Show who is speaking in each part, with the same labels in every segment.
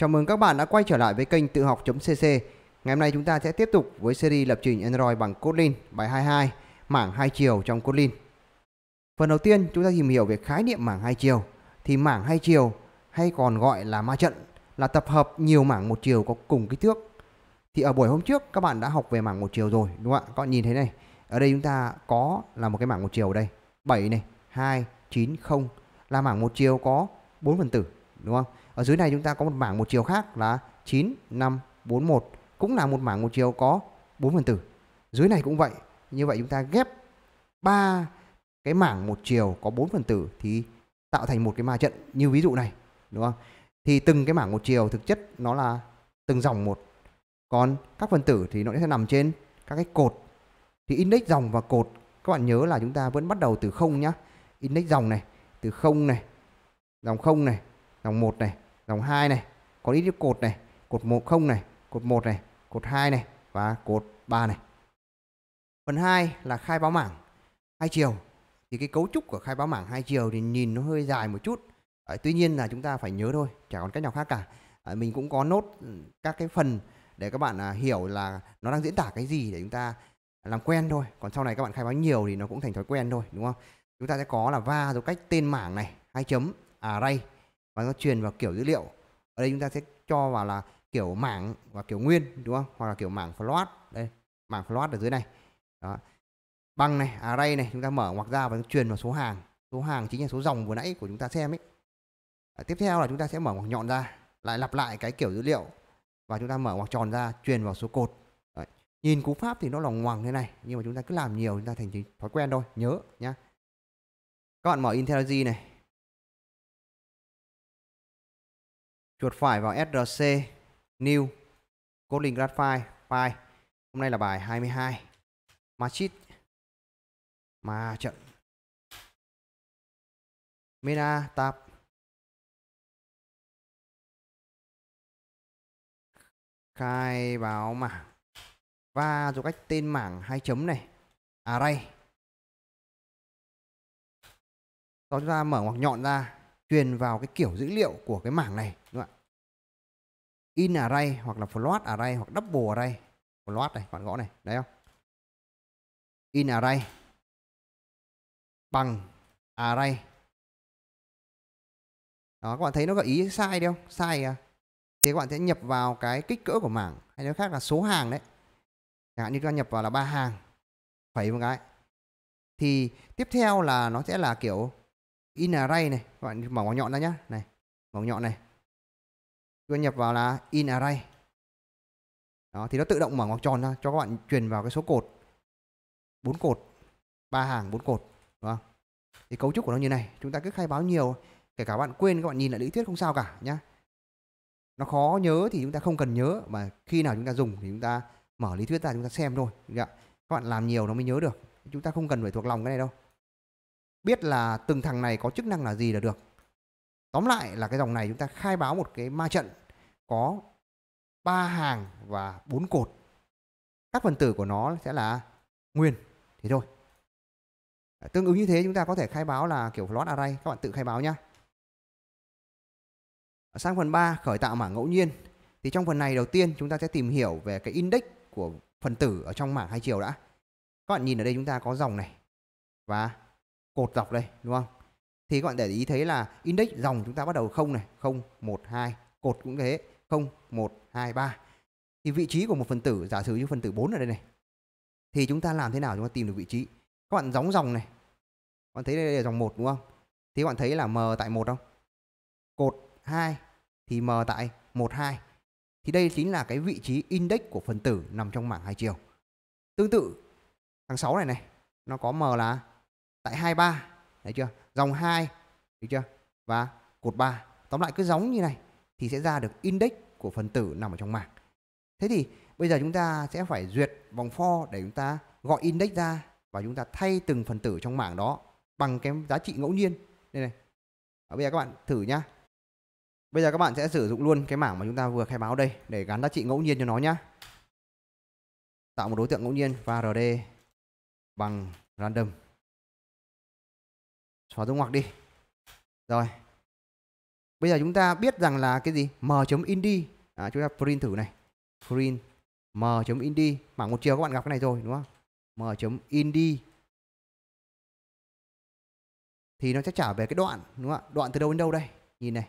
Speaker 1: Chào mừng các bạn đã quay trở lại với kênh tự học.cc. Ngày hôm nay chúng ta sẽ tiếp tục với series lập trình Android bằng Kotlin bài 22, mảng hai chiều trong Kotlin. Phần đầu tiên chúng ta tìm hiểu về khái niệm mảng hai chiều. Thì mảng hai chiều hay còn gọi là ma trận là tập hợp nhiều mảng một chiều có cùng kích thước. Thì ở buổi hôm trước các bạn đã học về mảng một chiều rồi đúng không ạ? Các bạn nhìn thấy này, ở đây chúng ta có là một cái mảng một chiều ở đây. 7 này, 2, 9, 0 là mảng một chiều có 4 phần tử đúng không? Ở dưới này chúng ta có một mảng một chiều khác là 9, 5, 4, 1 cũng là một mảng một chiều có 4 phần tử. Dưới này cũng vậy. Như vậy chúng ta ghép ba cái mảng một chiều có 4 phần tử thì tạo thành một cái ma trận như ví dụ này, đúng không? Thì từng cái mảng một chiều thực chất nó là từng dòng một. Còn các phần tử thì nó sẽ nằm trên các cái cột. Thì index dòng và cột các bạn nhớ là chúng ta vẫn bắt đầu từ không nhá. Index dòng này, từ không này, dòng không này, dòng 1 này dòng 2 này có ít cột này cột 1 0 này cột 1 này cột 2 này và cột 3 này phần 2 là khai báo mảng hai chiều thì cái cấu trúc của khai báo mảng hai chiều thì nhìn nó hơi dài một chút à, tuy nhiên là chúng ta phải nhớ thôi chả còn cách nào khác cả à, mình cũng có nốt ừ, các cái phần để các bạn à, hiểu là nó đang diễn tả cái gì để chúng ta làm quen thôi còn sau này các bạn khai báo nhiều thì nó cũng thành thói quen thôi đúng không chúng ta sẽ có là va dấu cách tên mảng này hai chấm array và nó truyền vào kiểu dữ liệu ở đây chúng ta sẽ cho vào là kiểu mảng và kiểu nguyên đúng không hoặc là kiểu mảng float đây mảng float ở dưới này đó bằng này array này chúng ta mở ngoặc ra và truyền vào số hàng số hàng chính là số dòng vừa nãy của chúng ta xem ấy à, tiếp theo là chúng ta sẽ mở ngoặc nhọn ra lại lặp lại cái kiểu dữ liệu và chúng ta mở ngoặc tròn ra truyền vào số cột Đấy. nhìn cú pháp thì nó là ngoằng thế này nhưng mà chúng ta cứ làm nhiều chúng ta thành thói quen thôi nhớ nhá các bạn mở IntelliJ này chuột phải vào src new kotlin grad file file hôm nay là bài 22 machit ma trận mina tab khai báo mảng và rồi cách tên mảng hai chấm này array sau chúng ta mở ngoặc nhọn ra truyền vào cái kiểu dữ liệu của cái mảng này đúng không ạ? In array hoặc là float array hoặc double array. Float này bạn gõ này, đấy không? In array bằng array. Đó các bạn thấy nó gợi ý sai đi không? Sai à. Thì các bạn sẽ nhập vào cái kích cỡ của mảng hay nói khác là số hàng đấy. Chẳng hạn như các nhập vào là ba hàng. Phẩy một cái. Thì tiếp theo là nó sẽ là kiểu in array này các bạn mở ngón nhọn ra nhá này mở nhọn này tôi nhập vào là in array đó thì nó tự động mở ngoặc tròn ra cho các bạn truyền vào cái số cột bốn cột ba hàng bốn cột đúng không thì cấu trúc của nó như này chúng ta cứ khai báo nhiều kể cả bạn quên các bạn nhìn lại lý thuyết không sao cả nhá nó khó nhớ thì chúng ta không cần nhớ mà khi nào chúng ta dùng thì chúng ta mở lý thuyết ra chúng ta xem thôi các bạn làm nhiều nó mới nhớ được chúng ta không cần phải thuộc lòng cái này đâu biết là từng thằng này có chức năng là gì là được tóm lại là cái dòng này chúng ta khai báo một cái ma trận có ba hàng và bốn cột các phần tử của nó sẽ là nguyên thế thôi tương ứng như thế chúng ta có thể khai báo là kiểu lót array các bạn tự khai báo nhé sang phần 3 khởi tạo mảng ngẫu nhiên thì trong phần này đầu tiên chúng ta sẽ tìm hiểu về cái index của phần tử ở trong mảng hai chiều đã các bạn nhìn ở đây chúng ta có dòng này và cột dọc đây đúng không thì các bạn để ý thấy là index dòng chúng ta bắt đầu không này không một hai cột cũng thế không một hai ba thì vị trí của một phần tử giả sử như phần tử 4 ở đây này thì chúng ta làm thế nào chúng ta tìm được vị trí các bạn gióng dòng này các bạn thấy đây là dòng một đúng không thì các bạn thấy là m tại một không cột 2 thì m tại 12 thì đây chính là cái vị trí index của phần tử nằm trong mảng hai chiều tương tự thằng 6 này này nó có m là tại 23 thấy chưa dòng 2 thấy chưa và cột 3 tóm lại cứ giống như này thì sẽ ra được index của phần tử nằm ở trong mảng thế thì bây giờ chúng ta sẽ phải duyệt vòng for để chúng ta gọi index ra và chúng ta thay từng phần tử trong mảng đó bằng cái giá trị ngẫu nhiên đây này à, bây giờ các bạn thử nhá bây giờ các bạn sẽ sử dụng luôn cái mảng mà chúng ta vừa khai báo đây để gắn giá trị ngẫu nhiên cho nó nhá tạo một đối tượng ngẫu nhiên và rd bằng random xóa dấu ngoặc đi rồi bây giờ chúng ta biết rằng là cái gì m indi à, chúng ta print thử này print m indi mảng một chiều các bạn gặp cái này rồi đúng không m indi thì nó sẽ trả về cái đoạn đúng không ạ đoạn từ đâu đến đâu đây nhìn này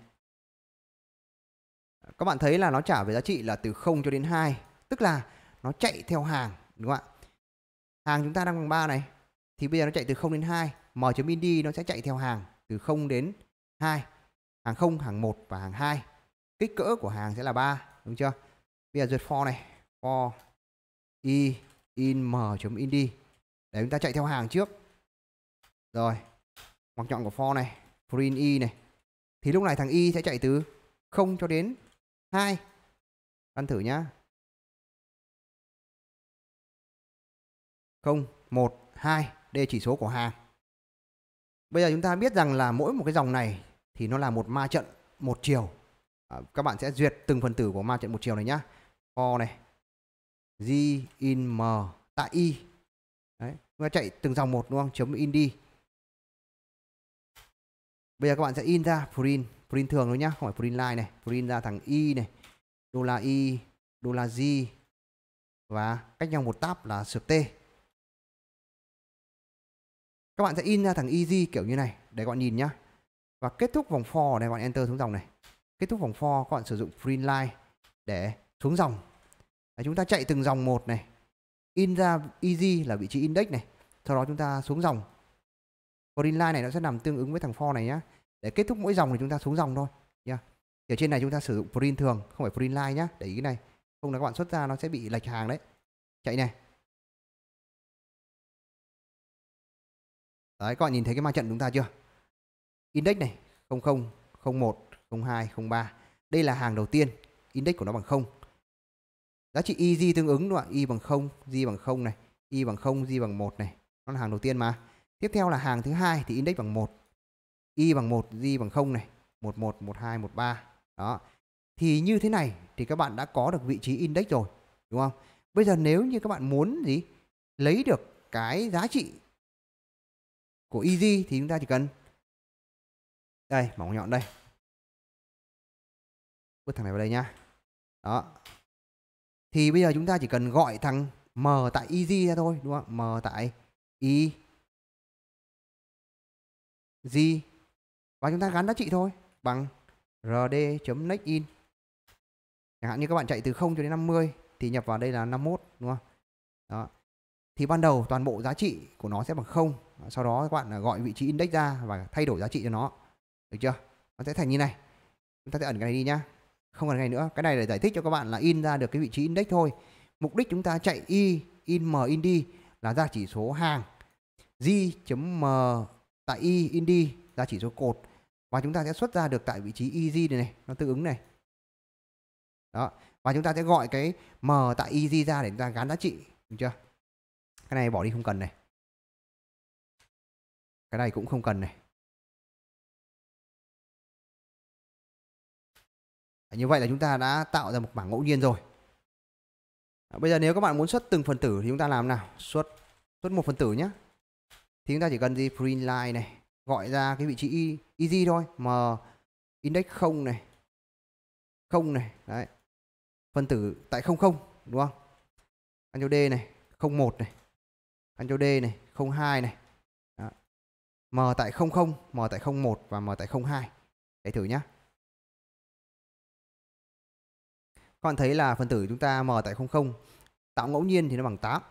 Speaker 1: các bạn thấy là nó trả về giá trị là từ 0 cho đến 2 tức là nó chạy theo hàng đúng không ạ hàng chúng ta đang bằng 3 này thì bây giờ nó chạy từ 0 đến 2 M.indi nó sẽ chạy theo hàng từ 0 đến 2. Hàng 0, hàng 1 và hàng 2. Kích cỡ của hàng sẽ là 3, đúng chưa? Bây giờ duyệt for này, for i in m.indi. để chúng ta chạy theo hàng trước. Rồi. Ngoặc nhọn của for này, print i này. Thì lúc này thằng i sẽ chạy từ 0 cho đến 2. Ăn thử nhá. 0, 1, 2. Đây là chỉ số của hàng. Bây giờ chúng ta biết rằng là mỗi một cái dòng này thì nó là một ma trận một chiều. À, các bạn sẽ duyệt từng phần tử của ma trận một chiều này nhá. O này, G in M tại Y. Đấy, chúng ta chạy từng dòng một đúng không? Chấm in đi. Bây giờ các bạn sẽ in ra print, print thường thôi nhá, không phải print line này, print ra thằng Y này, đô la Y, đô la G và cách nhau một tab là sửa T các bạn sẽ in ra thằng easy kiểu như này để các bạn nhìn nhá và kết thúc vòng for này các bạn enter xuống dòng này kết thúc vòng for các bạn sử dụng print line để xuống dòng Đấy, chúng ta chạy từng dòng một này in ra easy là vị trí index này sau đó chúng ta xuống dòng print line này nó sẽ nằm tương ứng với thằng for này nhá để kết thúc mỗi dòng thì chúng ta xuống dòng thôi nhá ở trên này chúng ta sử dụng print thường không phải print line nhá để ý cái này không là các bạn xuất ra nó sẽ bị lệch hàng đấy chạy này Đấy các bạn nhìn thấy cái ma trận chúng ta chưa? Index này 00, 01, 02, 03. Đây là hàng đầu tiên, index của nó bằng 0. Giá trị y tương ứng đúng không ạ? Y bằng 0, z bằng 0 này, Y bằng 0, z bằng 1 này. Nó là hàng đầu tiên mà. Tiếp theo là hàng thứ hai thì index bằng 1. Y bằng 1, z bằng 0 này, 11, 12, 13. Đó. Thì như thế này thì các bạn đã có được vị trí index rồi, đúng không? Bây giờ nếu như các bạn muốn gì? Lấy được cái giá trị của Easy thì chúng ta chỉ cần đây mỏng nhọn đây vứt thằng này vào đây nhá đó thì bây giờ chúng ta chỉ cần gọi thằng m tại easy ra thôi đúng không m tại e g và chúng ta gắn giá trị thôi bằng rd next in chẳng hạn như các bạn chạy từ 0 cho đến 50 thì nhập vào đây là 51 đúng không đó thì ban đầu toàn bộ giá trị của nó sẽ bằng không sau đó các bạn à, gọi vị trí index ra và thay đổi giá trị cho nó được chưa nó sẽ thành như này chúng ta sẽ ẩn cái này đi nhá không cần cái nữa cái này để giải thích cho các bạn là in ra được cái vị trí index thôi mục đích chúng ta chạy y in m in đi là ra chỉ số hàng g.m tại y in đi ra chỉ số cột và chúng ta sẽ xuất ra được tại vị trí EG này này nó tương ứng này đó và chúng ta sẽ gọi cái m tại EG ra để chúng ta gắn giá trị được chưa cái này bỏ đi không cần này cái này cũng không cần này à, như vậy là chúng ta đã tạo ra một bảng ngẫu nhiên rồi à, bây giờ nếu các bạn muốn xuất từng phần tử thì chúng ta làm nào xuất xuất một phần tử nhé thì chúng ta chỉ cần gì print line này gọi ra cái vị trí y, easy thôi M, index không này không này đấy phân tử tại không không đúng không anh d này không một này ăn cho D này 02 này Đó. M tại 00 M tại 01 và M tại 02 để thử nhá các bạn thấy là phần tử chúng ta M tại 00 tạo ngẫu nhiên thì nó bằng 8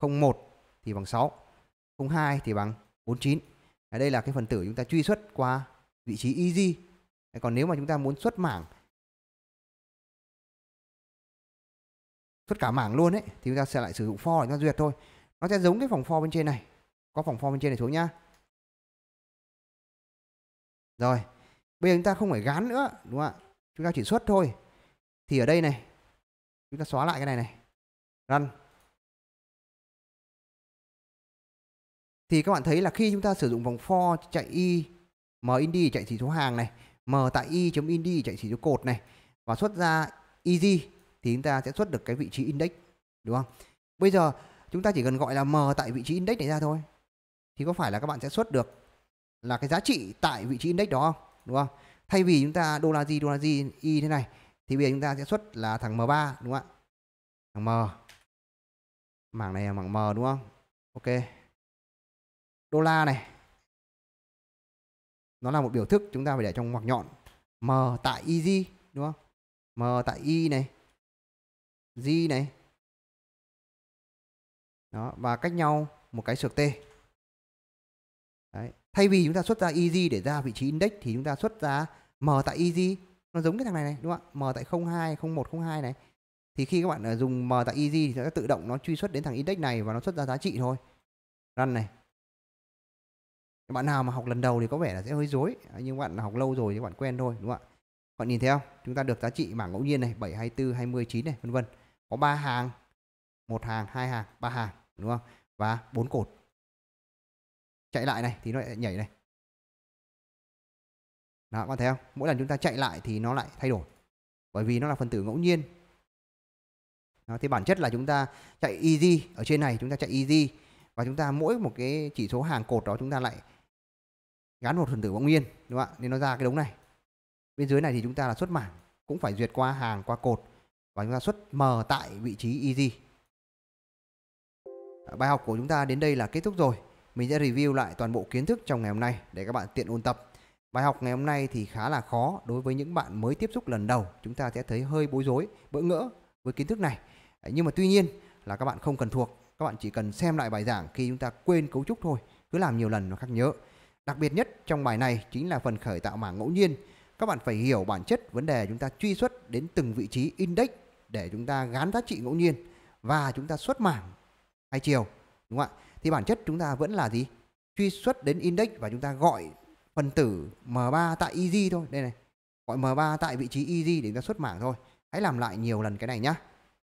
Speaker 1: 01 thì bằng 6 02 thì bằng 49 Đấy, đây là cái phần tử chúng ta truy xuất qua vị trí easy Đấy, còn nếu mà chúng ta muốn xuất mảng xuất cả mảng luôn ấy thì chúng ta sẽ lại sử dụng for để chúng ta duyệt thôi nó sẽ giống cái phòng for bên trên này có phòng for bên trên này xuống nhá rồi bây giờ chúng ta không phải gán nữa đúng không ạ chúng ta chỉ xuất thôi thì ở đây này chúng ta xóa lại cái này này run thì các bạn thấy là khi chúng ta sử dụng vòng for chạy y m indy chạy chỉ số hàng này m tại y chấm indy chạy chỉ số cột này và xuất ra easy thì chúng ta sẽ xuất được cái vị trí index đúng không bây giờ chúng ta chỉ cần gọi là m tại vị trí index này ra thôi thì có phải là các bạn sẽ xuất được là cái giá trị tại vị trí index đó không đúng không thay vì chúng ta đô la gì đô la gì y thế này thì bây giờ chúng ta sẽ xuất là thằng m3 đúng không ạ thằng m mảng này là mảng m đúng không ok đô la này nó là một biểu thức chúng ta phải để trong ngoặc nhọn m tại y gì đúng không m tại y này g này đó và cách nhau một cái sược t Đấy. thay vì chúng ta xuất ra easy để ra vị trí index thì chúng ta xuất ra m tại easy nó giống cái thằng này này đúng không ạ m tại 02 01 02 này thì khi các bạn ờ, dùng m tại easy thì nó sẽ tự động nó truy xuất đến thằng index này và nó xuất ra giá trị thôi run này các bạn nào mà học lần đầu thì có vẻ là sẽ hơi rối nhưng bạn học lâu rồi thì bạn quen thôi đúng không ạ bạn nhìn thấy không chúng ta được giá trị bảng ngẫu nhiên này 7 24 29 này vân vân có ba hàng một hàng hai hàng ba hàng đúng không và bốn cột chạy lại này thì nó lại nhảy này đó các bạn thấy không mỗi lần chúng ta chạy lại thì nó lại thay đổi bởi vì nó là phần tử ngẫu nhiên đó, thì bản chất là chúng ta chạy easy ở trên này chúng ta chạy easy và chúng ta mỗi một cái chỉ số hàng cột đó chúng ta lại gắn một phần tử ngẫu nhiên đúng không ạ nên nó ra cái đống này bên dưới này thì chúng ta là xuất mảng cũng phải duyệt qua hàng qua cột và chúng ta xuất m tại vị trí easy Bài học của chúng ta đến đây là kết thúc rồi. Mình sẽ review lại toàn bộ kiến thức trong ngày hôm nay để các bạn tiện ôn tập. Bài học ngày hôm nay thì khá là khó đối với những bạn mới tiếp xúc lần đầu. Chúng ta sẽ thấy hơi bối rối, bỡ ngỡ với kiến thức này. Nhưng mà tuy nhiên là các bạn không cần thuộc. Các bạn chỉ cần xem lại bài giảng khi chúng ta quên cấu trúc thôi. Cứ làm nhiều lần nó khắc nhớ. Đặc biệt nhất trong bài này chính là phần khởi tạo mảng ngẫu nhiên. Các bạn phải hiểu bản chất vấn đề chúng ta truy xuất đến từng vị trí index để chúng ta gán giá trị ngẫu nhiên và chúng ta xuất mảng hai chiều đúng không ạ thì bản chất chúng ta vẫn là gì truy xuất đến index và chúng ta gọi phần tử M3 tại easy thôi đây này gọi M3 tại vị trí easy để chúng ta xuất mảng thôi hãy làm lại nhiều lần cái này nhá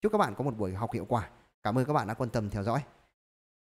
Speaker 1: chúc các bạn có một buổi học hiệu quả cảm ơn các bạn đã quan tâm theo dõi